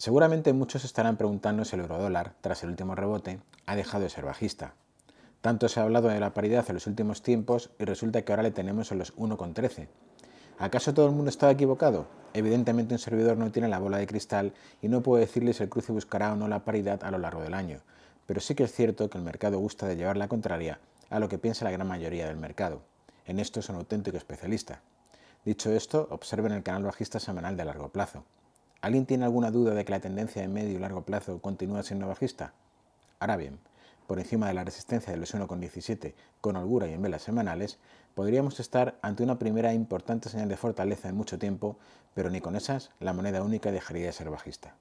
Seguramente muchos estarán preguntando si el eurodólar, tras el último rebote, ha dejado de ser bajista. Tanto se ha hablado de la paridad en los últimos tiempos y resulta que ahora le tenemos en los 1,13. ¿Acaso todo el mundo estaba equivocado? Evidentemente un servidor no tiene la bola de cristal y no puede decirle si el cruce buscará o no la paridad a lo largo del año, pero sí que es cierto que el mercado gusta de llevar la contraria a lo que piensa la gran mayoría del mercado. En esto es un auténtico especialista. Dicho esto, observen el canal bajista semanal de largo plazo. ¿Alguien tiene alguna duda de que la tendencia de medio y largo plazo continúa siendo bajista? Ahora bien, por encima de la resistencia del 1,17 con holgura y en velas semanales, podríamos estar ante una primera importante señal de fortaleza en mucho tiempo, pero ni con esas la moneda única dejaría de ser bajista.